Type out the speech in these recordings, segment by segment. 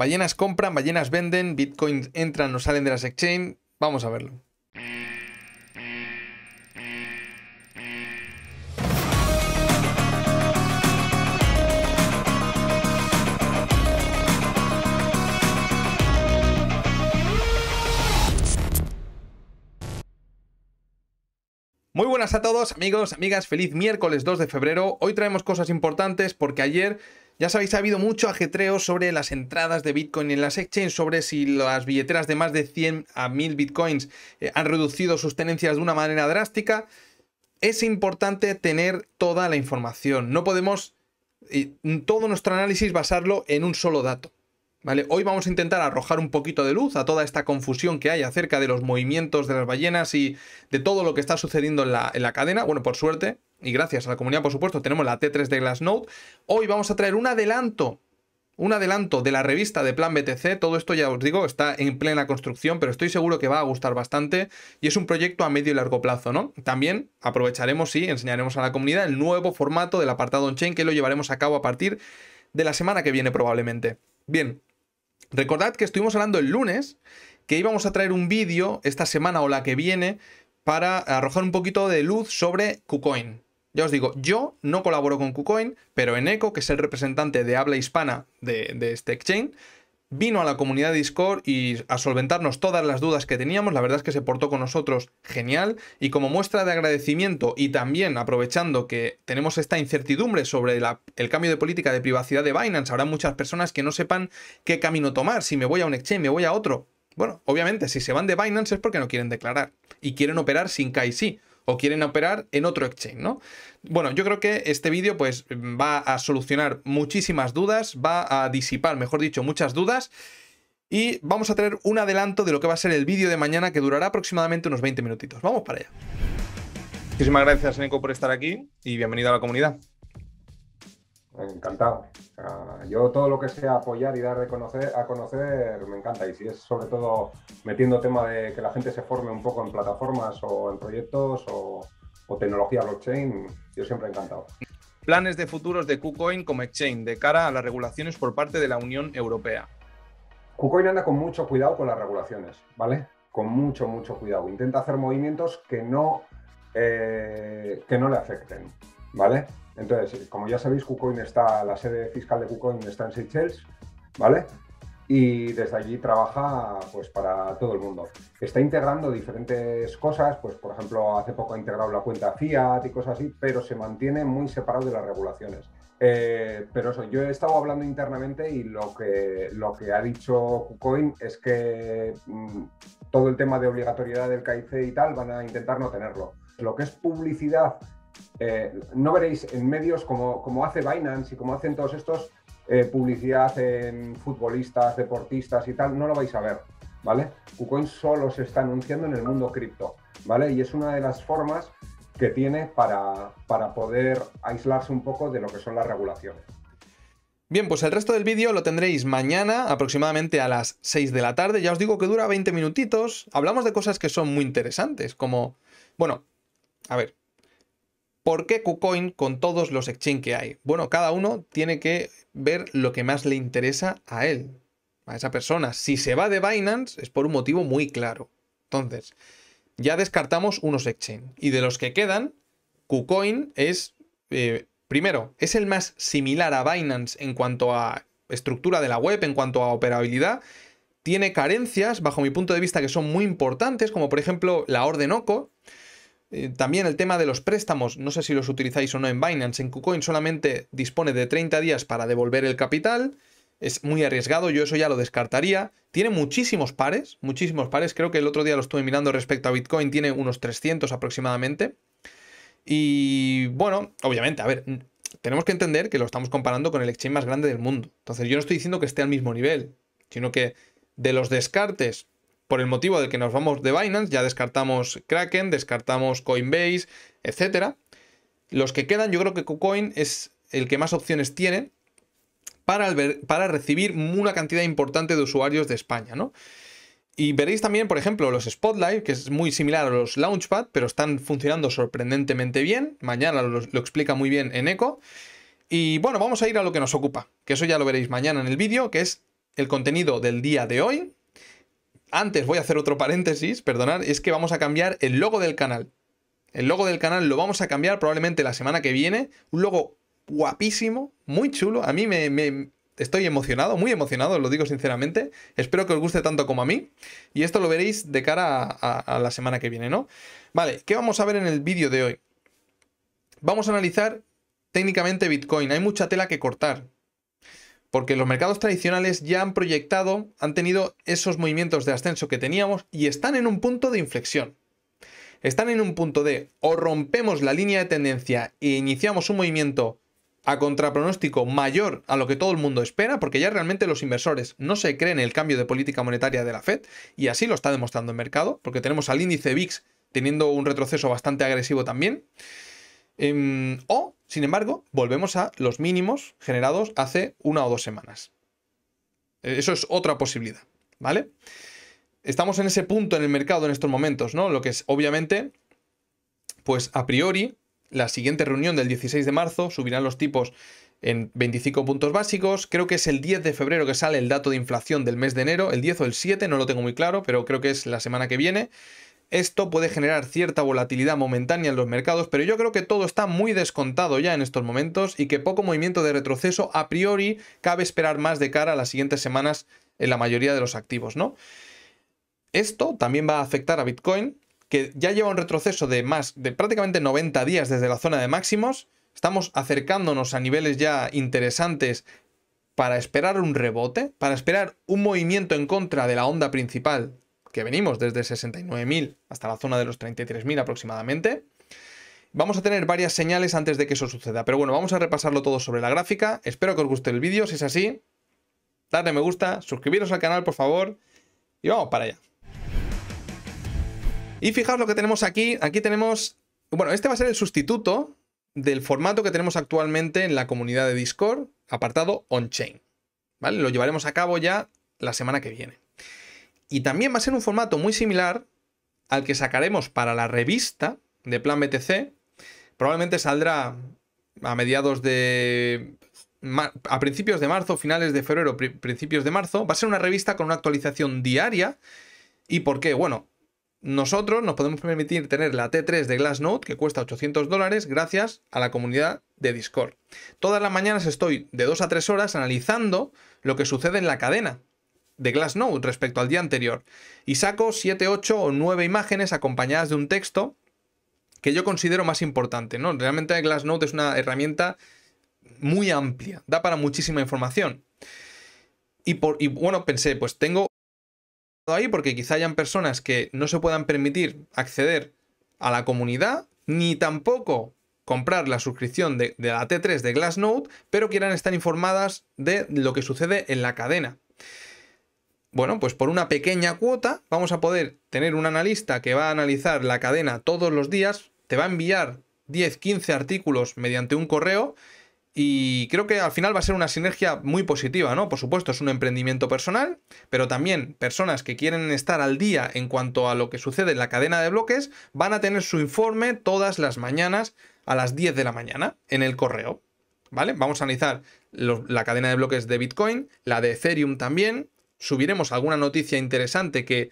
Ballenas compran, ballenas venden, bitcoins entran o salen de las exchange. Vamos a verlo. Muy buenas a todos, amigos, amigas. Feliz miércoles 2 de febrero. Hoy traemos cosas importantes porque ayer, ya sabéis, ha habido mucho ajetreo sobre las entradas de Bitcoin en las exchanges, sobre si las billeteras de más de 100 a 1000 Bitcoins eh, han reducido sus tenencias de una manera drástica. Es importante tener toda la información. No podemos eh, todo nuestro análisis basarlo en un solo dato. Hoy vamos a intentar arrojar un poquito de luz a toda esta confusión que hay acerca de los movimientos de las ballenas y de todo lo que está sucediendo en la, cadena. Bueno, por suerte, y gracias a la comunidad, por supuesto, tenemos la T3 de Glassnode. Hoy vamos a traer un adelanto un adelanto de la revista de Plan BTC. Todo esto ya os digo, está en plena construcción, pero estoy seguro que va a gustar bastante y es un proyecto a medio y largo plazo, ¿no? También aprovecharemos y enseñaremos a la comunidad el nuevo formato del apartado on-chain que lo llevaremos a cabo a partir de la semana que viene probablemente. Bien, Recordad que estuvimos hablando el lunes que íbamos a traer un vídeo esta semana o la que viene para arrojar un poquito de luz sobre KuCoin. Ya os digo, yo no colaboro con KuCoin, pero en Eco que es el representante de habla hispana de, de este exchange, vino a la comunidad de Discord y a solventarnos todas las dudas que teníamos. La verdad es que se portó con nosotros genial. Y como muestra de agradecimiento y también aprovechando que tenemos esta incertidumbre sobre el cambio de política de privacidad de Binance, habrá muchas personas que no sepan qué camino tomar, si me voy a un exchange, me voy a otro. Bueno, obviamente, si se van de Binance es porque no quieren declarar y quieren operar sin KYC o quieren operar en otro exchange, ¿no? Bueno, yo creo que este vídeo pues va a solucionar muchísimas dudas, va a disipar, mejor dicho, muchas dudas. Y vamos a tener un adelanto de lo que va a ser el vídeo de mañana que durará aproximadamente unos 20 minutitos. Vamos para allá. Muchísimas gracias, Neko, por estar aquí y bienvenido a la comunidad encantado. yo todo lo que sea apoyar y dar de conocer, a conocer me encanta. Y si es sobre todo metiendo tema de que la gente se forme un poco en plataformas o en proyectos o, tecnología blockchain, yo siempre encantado. Planes de futuros de KuCoin como exchange de cara a las regulaciones por parte de la Unión Europea. KuCoin anda con mucho cuidado con las regulaciones, ¿vale? Con mucho, mucho cuidado. Intenta hacer movimientos que no, eh, que no le afecten, ¿vale? Entonces, eh, como ya sabéis, KuCoin está, la sede fiscal de KuCoin está en Seychelles, ¿vale? Y desde allí trabaja pues para todo el mundo. Está integrando diferentes cosas, pues por ejemplo, hace poco ha integrado la cuenta Fiat y cosas así, pero se mantiene muy separado de las regulaciones. Eh, pero eso, yo he estado hablando internamente y lo que, lo que ha dicho KuCoin es que mm, todo el tema de obligatoriedad del KIC y tal van a intentar no tenerlo. Lo que es publicidad eh, no veréis en medios como, como, hace Binance y como hacen todos estos eh, publicidad en futbolistas, deportistas y tal, no lo vais a ver, ¿vale? KuCoin solo se está anunciando en el mundo cripto, ¿vale? Y es una de las formas que tiene para, para poder aislarse un poco de lo que son las regulaciones. Bien, pues el resto del vídeo lo tendréis mañana aproximadamente a las 6 de la tarde. Ya os digo que dura 20 minutitos. Hablamos de cosas que son muy interesantes, como, bueno, a ver, ¿Por qué KuCoin con todos los exchange que hay? Bueno, cada uno tiene que ver lo que más le interesa a él, a esa persona. Si se va de Binance es por un motivo muy claro. Entonces, ya descartamos unos exchange. Y de los que quedan, KuCoin es, eh, primero, es el más similar a Binance en cuanto a estructura de la web, en cuanto a operabilidad. Tiene carencias, bajo mi punto de vista, que son muy importantes, como por ejemplo la orden OCO. Eh, también el tema de los préstamos, no sé si los utilizáis o no en Binance. En KuCoin solamente dispone de 30 días para devolver el capital. Es muy arriesgado, yo eso ya lo descartaría. Tiene muchísimos pares, muchísimos pares. Creo que el otro día lo estuve mirando respecto a Bitcoin, tiene unos 300 aproximadamente. Y bueno, obviamente, a ver, tenemos que entender que lo estamos comparando con el exchange más grande del mundo. Entonces yo no estoy diciendo que esté al mismo nivel, sino que de los descartes por el motivo del que nos vamos de Binance, ya descartamos Kraken, descartamos Coinbase, etc. Los que quedan, yo creo que KuCoin es el que más opciones tiene para, para recibir una cantidad importante de usuarios de España, Y veréis también, por ejemplo, los Spotlight, que es muy similar a los Launchpad, pero están funcionando sorprendentemente bien. Mañana lo, explica muy bien en Eco. Y bueno, vamos a ir a lo que nos ocupa, que eso ya lo veréis mañana en el vídeo, que es el contenido del día de hoy, antes voy a hacer otro paréntesis, perdonad, es que vamos a cambiar el logo del canal. El logo del canal lo vamos a cambiar probablemente la semana que viene. Un logo guapísimo, muy chulo. A mí me, estoy emocionado, muy emocionado, lo digo sinceramente. Espero que os guste tanto como a mí. Y esto lo veréis de cara a la semana que viene, ¿no? Vale, ¿qué vamos a ver en el vídeo de hoy? Vamos a analizar técnicamente Bitcoin. Hay mucha tela que cortar. Porque los mercados tradicionales ya han proyectado, han tenido esos movimientos de ascenso que teníamos y están en un punto de inflexión. Están en un punto de o rompemos la línea de tendencia e iniciamos un movimiento a contrapronóstico mayor a lo que todo el mundo espera, porque ya realmente los inversores no se creen el cambio de política monetaria de la Fed, y así lo está demostrando el mercado, porque tenemos al índice VIX teniendo un retroceso bastante agresivo también. Em, o, sin embargo, volvemos a los mínimos generados hace una o dos semanas. Eh, eso es otra posibilidad, ¿vale? Estamos en ese punto en el mercado en estos momentos, ¿no? Lo que es, obviamente, pues a priori, la siguiente reunión del 16 de marzo subirán los tipos en 25 puntos básicos. Creo que es el 10 de febrero que sale el dato de inflación del mes de enero, el 10 o el 7, no lo tengo muy claro, pero creo que es la semana que viene. Esto puede generar cierta volatilidad momentánea en los mercados, pero yo creo que todo está muy descontado ya en estos momentos y que poco movimiento de retroceso a priori cabe esperar más de cara a las siguientes semanas en la mayoría de los activos, ¿no? Esto también va a afectar a Bitcoin, que ya lleva un retroceso de más de prácticamente 90 días desde la zona de máximos. Estamos acercándonos a niveles ya interesantes para esperar un rebote, para esperar un movimiento en contra de la onda principal que venimos desde 69.000 hasta la zona de los 33.000 aproximadamente. Vamos a tener varias señales antes de que eso suceda, pero bueno, vamos a repasarlo todo sobre la gráfica. Espero que os guste el vídeo, si es así, darle me gusta, suscribiros al canal por favor y vamos para allá. Y fijaos lo que tenemos aquí, aquí tenemos, bueno, este va a ser el sustituto del formato que tenemos actualmente en la comunidad de Discord, apartado on-chain. ¿Vale? Lo llevaremos a cabo ya la semana que viene. Y también va a ser un formato muy similar al que sacaremos para la revista de Plan BTC. Probablemente saldrá a mediados de... a principios de marzo, finales de febrero, principios de marzo. Va a ser una revista con una actualización diaria. ¿Y por qué? Bueno, nosotros nos podemos permitir tener la T3 de Glassnode, que cuesta 800 dólares, gracias a la comunidad de Discord. Todas las mañanas estoy de 2 a 3 horas analizando lo que sucede en la cadena de Glassnode respecto al día anterior y saco 7, 8 o 9 imágenes acompañadas de un texto que yo considero más importante. ¿no? Realmente Glassnode es una herramienta muy amplia, da para muchísima información. Y, por, bueno, pensé, pues tengo ahí porque quizá hayan personas que no se puedan permitir acceder a la comunidad, ni tampoco comprar la suscripción de, de, la T3 de Glassnode, pero quieran estar informadas de lo que sucede en la cadena bueno, pues por una pequeña cuota vamos a poder tener un analista que va a analizar la cadena todos los días, te va a enviar 10, 15 artículos mediante un correo y creo que al final va a ser una sinergia muy positiva, ¿no? Por supuesto, es un emprendimiento personal, pero también personas que quieren estar al día en cuanto a lo que sucede en la cadena de bloques van a tener su informe todas las mañanas a las 10 de la mañana en el correo. ¿Vale? Vamos a analizar la cadena de bloques de Bitcoin, la de Ethereum también, subiremos alguna noticia interesante que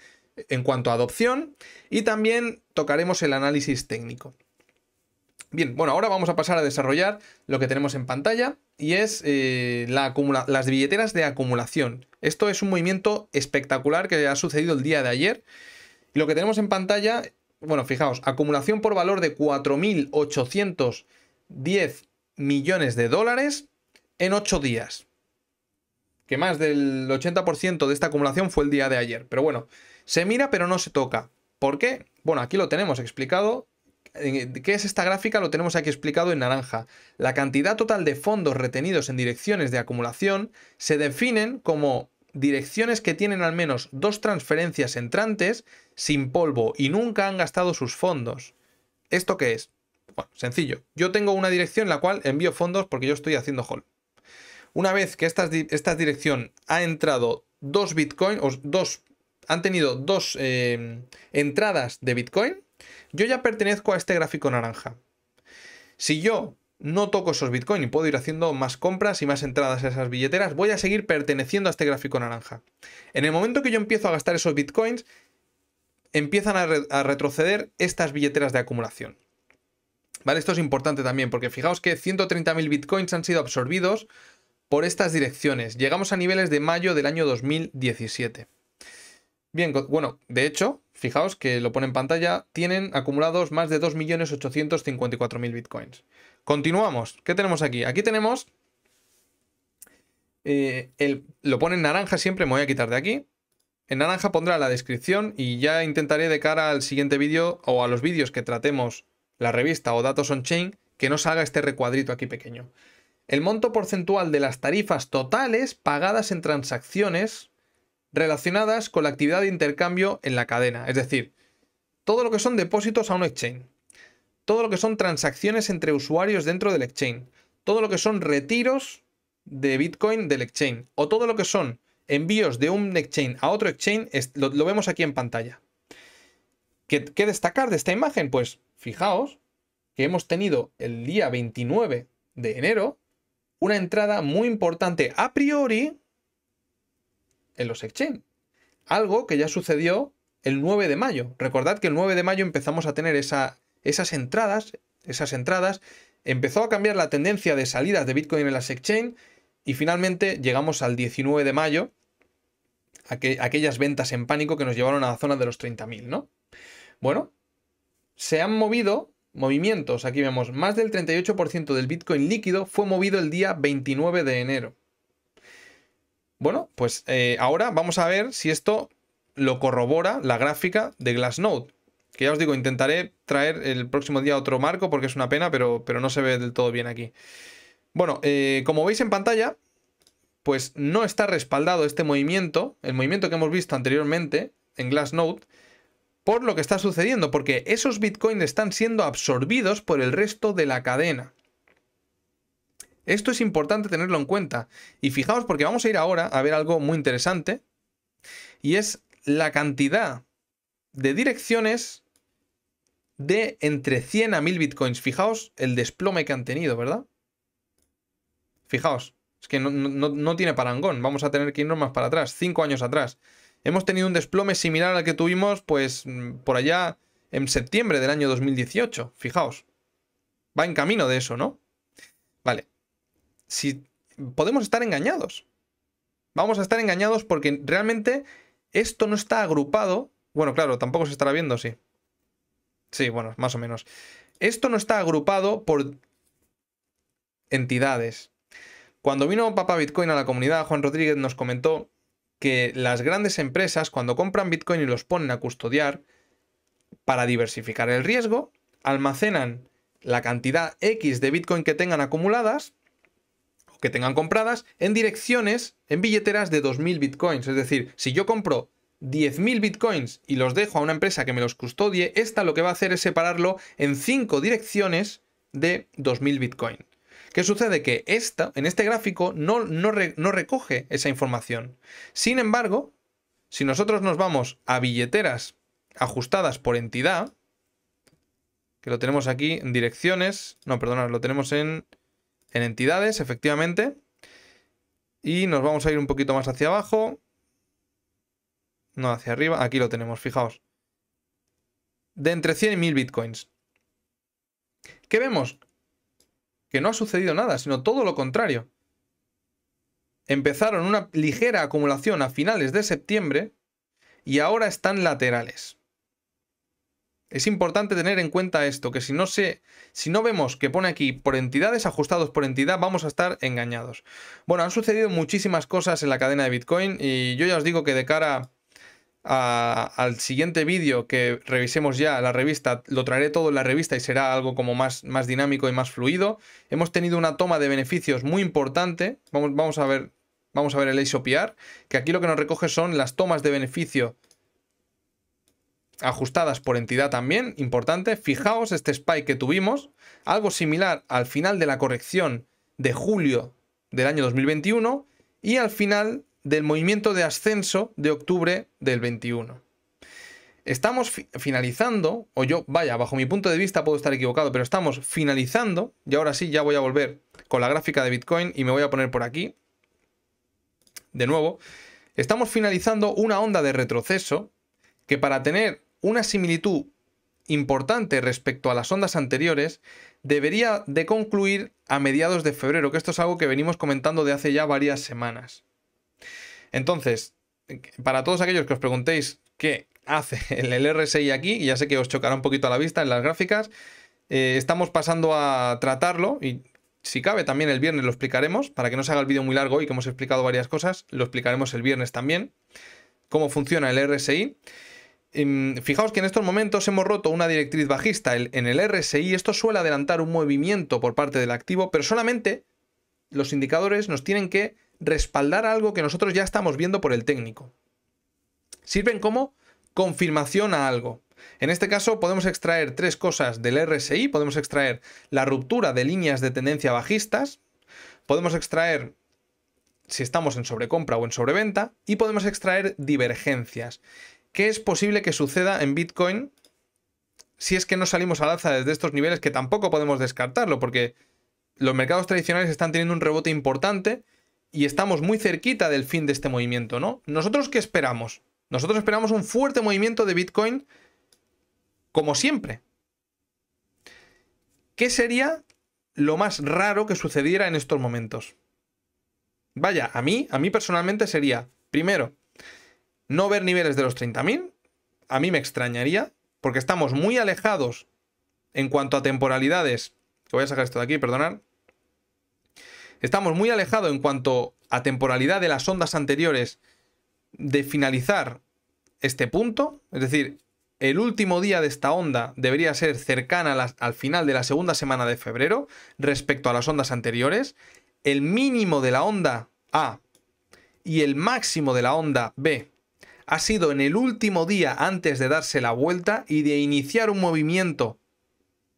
en cuanto a adopción y también tocaremos el análisis técnico. Bien, bueno, ahora vamos a pasar a desarrollar lo que tenemos en pantalla y es eh, las billeteras de acumulación. Esto es un movimiento espectacular que ha sucedido el día de ayer. Lo que tenemos en pantalla, bueno, fijaos, acumulación por valor de 4.810 millones de dólares en 8 días que más del 80% de esta acumulación fue el día de ayer. Pero bueno, se mira pero no se toca. ¿Por qué? Bueno, aquí lo tenemos explicado. Eh, ¿Qué es esta gráfica? Lo tenemos aquí explicado en naranja. La cantidad total de fondos retenidos en direcciones de acumulación se definen como direcciones que tienen al menos dos transferencias entrantes sin polvo y nunca han gastado sus fondos. ¿Esto qué es? Bueno, sencillo. Yo tengo una dirección en la cual envío fondos porque yo estoy haciendo hold. Una vez que esta, esta dirección ha entrado dos bitcoins, o dos, han tenido dos em, entradas de Bitcoin, yo ya pertenezco a este gráfico naranja. Si yo no toco esos bitcoins y puedo ir haciendo más compras y más entradas a esas billeteras, voy a seguir perteneciendo a este gráfico naranja. En el momento que yo empiezo a gastar esos Bitcoins, empiezan a, retroceder estas billeteras de acumulación. ¿Vale? Esto es importante también, porque fijaos que 130.000 bitcoins han sido absorbidos por estas direcciones. Llegamos a niveles de mayo del año 2017. Bien, bueno, de hecho, fijaos que lo pone en pantalla, tienen acumulados más de 2.854.000 bitcoins. Continuamos, ¿qué tenemos aquí? Aquí tenemos, eh, el, lo pone en naranja siempre, me voy a quitar de aquí. En naranja pondrá la descripción y ya intentaré de cara al siguiente vídeo o a los vídeos que tratemos la revista o datos on-chain que no salga este recuadrito aquí pequeño el monto porcentual de las tarifas totales pagadas en transacciones relacionadas con la actividad de intercambio en la cadena. Es decir, todo lo que son depósitos a un exchange, todo lo que son transacciones entre usuarios dentro del exchange, todo lo que son retiros de Bitcoin del exchange o todo lo que son envíos de un exchange a otro exchange, lo, vemos aquí en pantalla. ¿Qué, ¿Qué destacar de esta imagen? Pues fijaos que hemos tenido el día 29 de enero una entrada muy importante a priori en los exchange. Algo que ya sucedió el 9 de mayo. Recordad que el 9 de mayo empezamos a tener esa, esas entradas, esas entradas, empezó a cambiar la tendencia de salidas de Bitcoin en las exchange y finalmente llegamos al 19 de mayo, aquellas ventas en pánico que nos llevaron a la zona de los 30.000, ¿no? Bueno, se han movido Movimientos, aquí vemos, más del 38% del Bitcoin líquido fue movido el día 29 de enero. Bueno, pues eh, ahora vamos a ver si esto lo corrobora la gráfica de Glassnode. Que ya os digo, intentaré traer el próximo día otro marco porque es una pena, pero, pero no se ve del todo bien aquí. Bueno, eh, como veis en pantalla, pues no está respaldado este movimiento, el movimiento que hemos visto anteriormente en Glassnode, por lo que está sucediendo, porque esos bitcoins están siendo absorbidos por el resto de la cadena. Esto es importante tenerlo en cuenta. Y fijaos, porque vamos a ir ahora a ver algo muy interesante, y es la cantidad de direcciones de entre 100 a 1000 bitcoins. Fijaos el desplome que han tenido, ¿verdad? Fijaos, es que no, tiene parangón, vamos a tener que irnos más para atrás, 5 años atrás hemos tenido un desplome similar al que tuvimos, pues, mm, por allá en septiembre del año 2018. Fijaos. Va en camino de eso, ¿no? Vale. Si podemos estar engañados. Vamos a estar engañados porque realmente esto no está agrupado. Bueno, claro, tampoco se estará viendo, sí. Sí, bueno, más o menos. Esto no está agrupado por entidades. Cuando vino Papá Bitcoin a la comunidad, Juan Rodríguez nos comentó que las grandes empresas cuando compran Bitcoin y los ponen a custodiar, para diversificar el riesgo, almacenan la cantidad X de Bitcoin que tengan acumuladas o que tengan compradas en direcciones, en billeteras de 2.000 Bitcoins. Es decir, si yo compro 10.000 Bitcoins y los dejo a una empresa que me los custodie, esta lo que va a hacer es separarlo en 5 direcciones de 2.000 Bitcoins. ¿Qué sucede? Que esta, en este gráfico no, no, recoge esa información. Sin embargo, si nosotros nos vamos a billeteras ajustadas por entidad, que lo tenemos aquí en direcciones, no, perdona lo tenemos en, en entidades, efectivamente, y nos vamos a ir un poquito más hacia abajo, no hacia arriba, aquí lo tenemos, fijaos, de entre 100 y 1000 bitcoins. ¿Qué vemos? que no ha sucedido nada, sino todo lo contrario. Empezaron una ligera acumulación a finales de septiembre y ahora están laterales. Es importante tener en cuenta esto, que si no, si no vemos que pone aquí por entidades, ajustados por entidad, vamos a estar engañados. Bueno, han sucedido muchísimas cosas en la cadena de Bitcoin y yo ya os digo que de cara al siguiente vídeo que revisemos ya la revista, lo traeré todo en la revista y será algo como más, más dinámico y más fluido. Hemos tenido una toma de beneficios muy importante. Vamos, vamos a ver. Vamos a ver el ISOPR, que aquí lo que nos recoge son las tomas de beneficio ajustadas por entidad también, importante. Fijaos este spike que tuvimos, algo similar al final de la corrección de julio del año 2021 y al final del movimiento de ascenso de octubre del 21. Estamos finalizando, o yo, vaya, bajo mi punto de vista puedo estar equivocado, pero estamos finalizando, y ahora sí, ya voy a volver con la gráfica de Bitcoin y me voy a poner por aquí, de nuevo, estamos finalizando una onda de retroceso que para tener una similitud importante respecto a las ondas anteriores debería de concluir a mediados de febrero, que esto es algo que venimos comentando de hace ya varias semanas. Entonces, para todos aquellos que os preguntéis qué hace el RSI aquí, ya sé que os chocará un poquito a la vista en las gráficas, eh, estamos pasando a tratarlo y si cabe también el viernes lo explicaremos, para que no se haga el vídeo muy largo y que hemos explicado varias cosas, lo explicaremos el viernes también, cómo funciona el RSI. Em, fijaos que en estos momentos hemos roto una directriz bajista en el RSI. Esto suele adelantar un movimiento por parte del activo, pero solamente los indicadores nos tienen que respaldar algo que nosotros ya estamos viendo por el técnico. Sirven como confirmación a algo. En este caso podemos extraer tres cosas del RSI, podemos extraer la ruptura de líneas de tendencia bajistas, podemos extraer si estamos en sobrecompra o en sobreventa y podemos extraer divergencias. ¿Qué es posible que suceda en Bitcoin si es que no salimos al alza desde estos niveles que tampoco podemos descartarlo porque los mercados tradicionales están teniendo un rebote importante y estamos muy cerquita del fin de este movimiento, ¿no? ¿Nosotros qué esperamos? Nosotros esperamos un fuerte movimiento de Bitcoin como siempre. ¿Qué sería lo más raro que sucediera en estos momentos? Vaya, a mí, a mí personalmente sería, primero, no ver niveles de los 30.000, a mí me extrañaría, porque estamos muy alejados en cuanto a temporalidades. voy a sacar esto de aquí, perdonad. Estamos muy alejados en cuanto a temporalidad de las ondas anteriores de finalizar este punto. Es decir, el último día de esta onda debería ser cercana al final de la segunda semana de febrero respecto a las ondas anteriores. El mínimo de la onda A y el máximo de la onda B ha sido en el último día antes de darse la vuelta y de iniciar un movimiento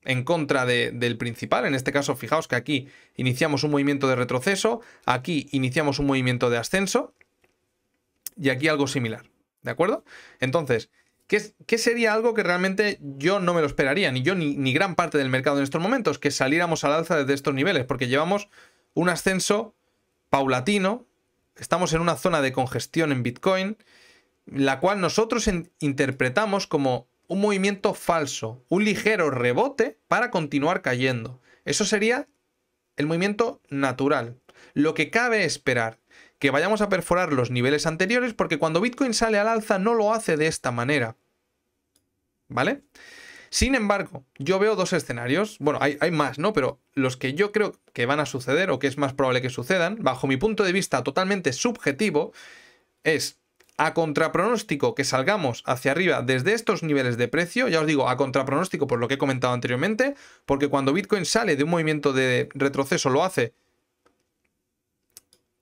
en contra del principal. En este caso, fijaos que aquí iniciamos un movimiento de retroceso, aquí iniciamos un movimiento de ascenso y aquí algo similar. ¿De acuerdo? Entonces, ¿qué, sería algo que realmente yo no me lo esperaría, ni yo ni, gran parte del mercado en estos momentos? Que saliéramos al alza desde estos niveles, porque llevamos un ascenso paulatino, estamos en una zona de congestión en Bitcoin, la cual nosotros interpretamos como un movimiento falso, un ligero rebote para continuar cayendo. Eso sería el movimiento natural. Lo que cabe esperar, que vayamos a perforar los niveles anteriores porque cuando Bitcoin sale al alza no lo hace de esta manera. ¿Vale? Sin embargo, yo veo dos escenarios, bueno, hay, hay, más, ¿no? Pero los que yo creo que van a suceder o que es más probable que sucedan, bajo mi punto de vista totalmente subjetivo, es a contrapronóstico que salgamos hacia arriba desde estos niveles de precio, ya os digo, a contrapronóstico por lo que he comentado anteriormente, porque cuando Bitcoin sale de un movimiento de retroceso lo hace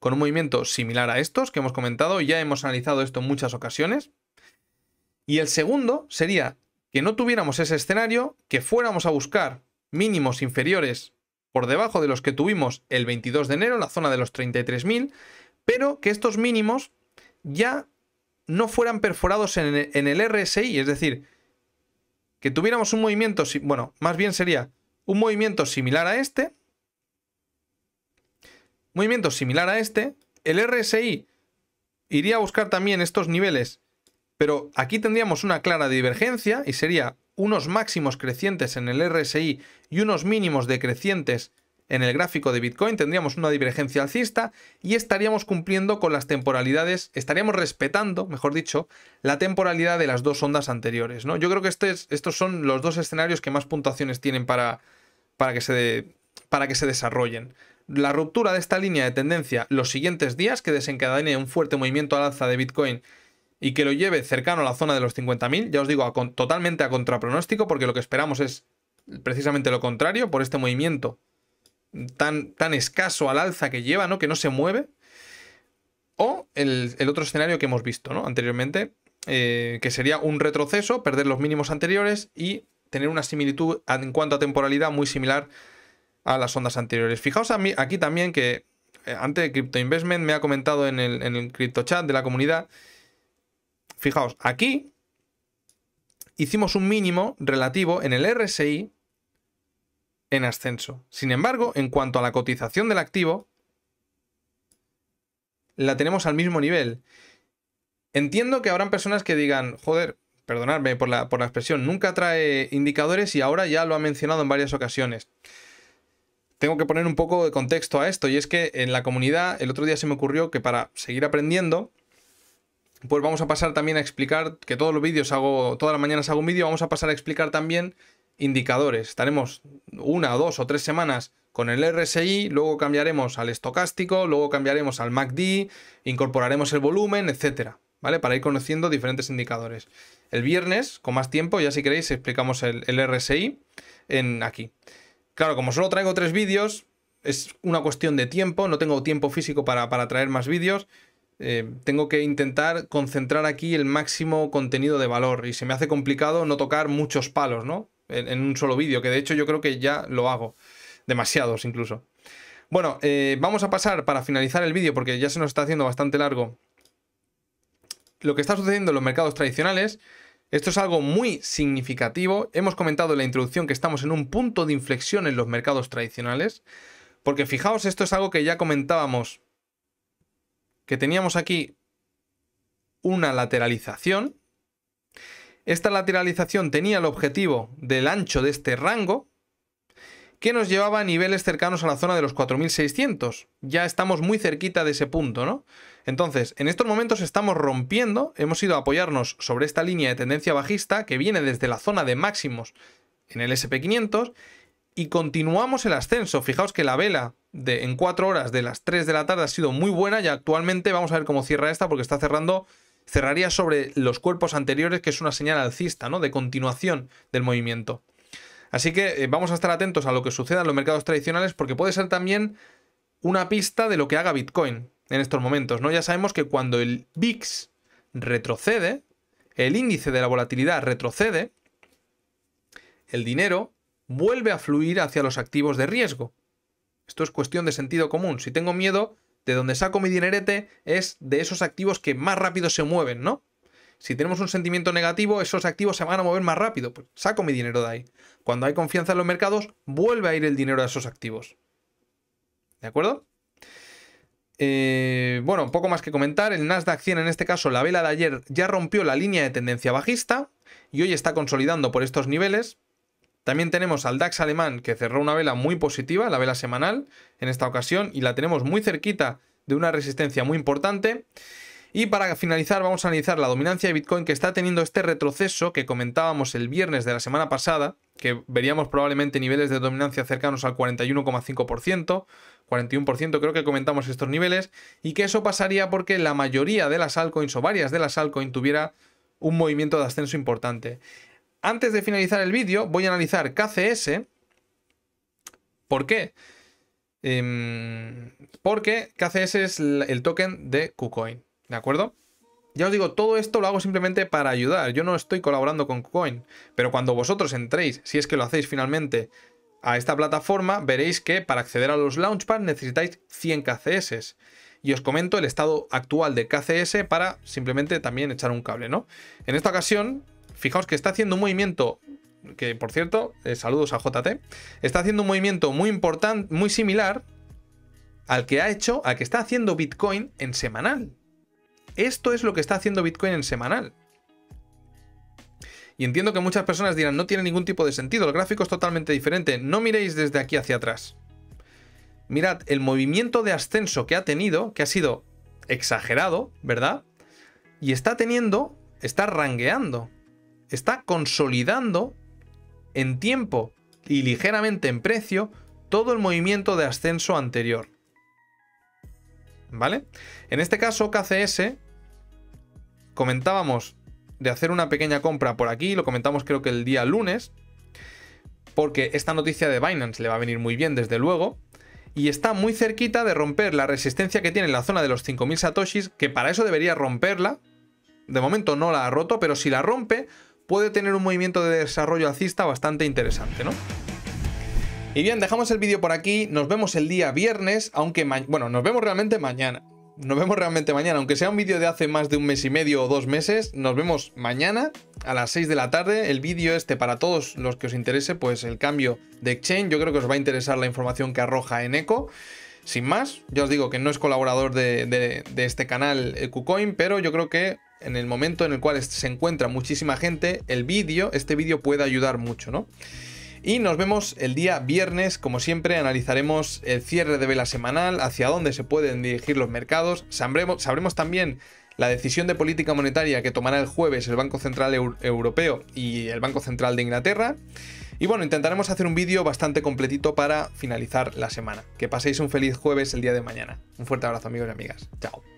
con un movimiento similar a estos que hemos comentado, ya hemos analizado esto en muchas ocasiones. Y el segundo sería que no tuviéramos ese escenario, que fuéramos a buscar mínimos inferiores por debajo de los que tuvimos el 22 de enero, en la zona de los 33.000, pero que estos mínimos ya no fueran perforados en, el RSI, es decir, que tuviéramos un movimiento, bueno, más bien sería un movimiento similar a este, movimiento similar a este, el RSI iría a buscar también estos niveles, pero aquí tendríamos una clara divergencia y sería unos máximos crecientes en el RSI y unos mínimos decrecientes en el gráfico de Bitcoin tendríamos una divergencia alcista y estaríamos cumpliendo con las temporalidades, estaríamos respetando, mejor dicho, la temporalidad de las dos ondas anteriores. ¿no? Yo creo que estos son los dos escenarios que más puntuaciones tienen para, para, que se para que se desarrollen. La ruptura de esta línea de tendencia los siguientes días, que desencadene un fuerte movimiento al alza de Bitcoin y que lo lleve cercano a la zona de los 50.000, ya os digo, totalmente a contrapronóstico, porque lo que esperamos es precisamente lo contrario, por este movimiento tan, escaso al alza que lleva, ¿no? Que no se mueve. O el, otro escenario que hemos visto, Anteriormente, eh, que sería un retroceso, perder los mínimos anteriores y tener una similitud en cuanto a temporalidad muy similar a las ondas anteriores. Fijaos aquí también que eh, antes de Crypto Investment me ha comentado en el, en el Crypto Chat de la comunidad. Fijaos, aquí hicimos un mínimo relativo en el RSI en ascenso. Sin embargo, en cuanto a la cotización del activo, la tenemos al mismo nivel. Entiendo que habrán personas que digan, joder, perdonadme por la, expresión, nunca trae indicadores y ahora ya lo ha mencionado en varias ocasiones. Tengo que poner un poco de contexto a esto y es que en la comunidad el otro día se me ocurrió que para seguir aprendiendo, pues vamos a pasar también a explicar, que todos los vídeos hago, todas las mañanas hago un vídeo, vamos a pasar a explicar también indicadores. Estaremos una, dos o tres semanas con el RSI, luego cambiaremos al estocástico, luego cambiaremos al MACD, incorporaremos el volumen, etcétera, ¿vale? Para ir conociendo diferentes indicadores. El viernes, con más tiempo, ya si queréis, explicamos el, RSI en aquí. Claro, como solo traigo tres vídeos, es una cuestión de tiempo, no tengo tiempo físico para, traer más vídeos, eh, tengo que intentar concentrar aquí el máximo contenido de valor y se me hace complicado no tocar muchos palos, ¿no? en, un solo vídeo, que de hecho yo creo que ya lo hago, demasiados incluso. Bueno, eh, vamos a pasar para finalizar el vídeo porque ya se nos está haciendo bastante largo. Lo que está sucediendo en los mercados tradicionales, esto es algo muy significativo. Hemos comentado en la introducción que estamos en un punto de inflexión en los mercados tradicionales, porque fijaos, esto es algo que ya comentábamos, que teníamos aquí una lateralización, esta lateralización tenía el objetivo del ancho de este rango, que nos llevaba a niveles cercanos a la zona de los 4600. Ya estamos muy cerquita de ese punto, ¿no? Entonces, en estos momentos estamos rompiendo, hemos ido a apoyarnos sobre esta línea de tendencia bajista que viene desde la zona de máximos en el SP500 y continuamos el ascenso. Fijaos que la vela de, en 4 horas de las 3 de la tarde ha sido muy buena y actualmente vamos a ver cómo cierra esta porque está cerrando cerraría sobre los cuerpos anteriores, que es una señal alcista, ¿no? De continuación del movimiento. Así que eh, vamos a estar atentos a lo que suceda en los mercados tradicionales porque puede ser también una pista de lo que haga Bitcoin en estos momentos, ¿no? Ya sabemos que cuando el VIX retrocede, el índice de la volatilidad retrocede, el dinero vuelve a fluir hacia los activos de riesgo. Esto es cuestión de sentido común. Si tengo miedo, de donde saco mi dinerete es de esos activos que más rápido se mueven, ¿no? Si tenemos un sentimiento negativo, esos activos se van a mover más rápido. Pues saco mi dinero de ahí. Cuando hay confianza en los mercados, vuelve a ir el dinero a esos activos. ¿De acuerdo? Eh, bueno, poco más que comentar. El Nasdaq 100 en este caso, la vela de ayer ya rompió la línea de tendencia bajista y hoy está consolidando por estos niveles. También tenemos al DAX alemán que cerró una vela muy positiva, la vela semanal en esta ocasión, y la tenemos muy cerquita de una resistencia muy importante. Y para finalizar vamos a analizar la dominancia de Bitcoin que está teniendo este retroceso que comentábamos el viernes de la semana pasada, que veríamos probablemente niveles de dominancia cercanos al 41,5%, 41% creo que comentamos estos niveles, y que eso pasaría porque la mayoría de las altcoins o varias de las altcoins tuviera un movimiento de ascenso importante. Antes de finalizar el vídeo, voy a analizar KCS. ¿Por qué? Em, porque KCS es el token de KuCoin, ¿de acuerdo? Ya os digo, todo esto lo hago simplemente para ayudar. Yo no estoy colaborando con KuCoin, pero cuando vosotros entréis, si es que lo hacéis finalmente a esta plataforma, veréis que para acceder a los Launchpad necesitáis 100 KCS. Y os comento el estado actual de KCS para simplemente también echar un cable, ¿no? En esta ocasión, Fijaos que está haciendo un movimiento que por cierto, eh, saludos a JT, está haciendo un movimiento muy importante, muy similar al que ha hecho, al que está haciendo Bitcoin en semanal. Esto es lo que está haciendo Bitcoin en semanal. Y entiendo que muchas personas dirán, no tiene ningún tipo de sentido, el gráfico es totalmente diferente, no miréis desde aquí hacia atrás. Mirad, el movimiento de ascenso que ha tenido, que ha sido exagerado, ¿verdad? Y está teniendo, está rangueando está consolidando en tiempo y ligeramente en precio todo el movimiento de ascenso anterior. ¿Vale? En este caso, KCS, comentábamos de hacer una pequeña compra por aquí, lo comentamos creo que el día lunes, porque esta noticia de Binance le va a venir muy bien, desde luego, y está muy cerquita de romper la resistencia que tiene en la zona de los 5.000 satoshis, que para eso debería romperla. De momento no la ha roto, pero si la rompe, puede tener un movimiento de desarrollo alcista bastante interesante, ¿no? Y bien, dejamos el vídeo por aquí, nos vemos el día viernes, aunque, bueno, nos vemos realmente mañana. Nos vemos realmente mañana, aunque sea un vídeo de hace más de un mes y medio o dos meses, nos vemos mañana a las 6 de la tarde. El vídeo este para todos los que os interese, pues el cambio de Exchange, yo creo que os va a interesar la información que arroja en Eco. Sin más, ya os digo que no es colaborador de, de este canal EcuCoin, pero yo creo que en el momento en el cual se encuentra muchísima gente, el vídeo, este vídeo puede ayudar mucho, ¿no? Y nos vemos el día viernes, como siempre, analizaremos el cierre de vela semanal, hacia dónde se pueden dirigir los mercados, sabremos, también la decisión de política monetaria que tomará el jueves el Banco Central Europeo y el Banco Central de Inglaterra. Y bueno, intentaremos hacer un vídeo bastante completito para finalizar la semana. Que paséis un feliz jueves el día de mañana. Un fuerte abrazo amigos y amigas. Chao.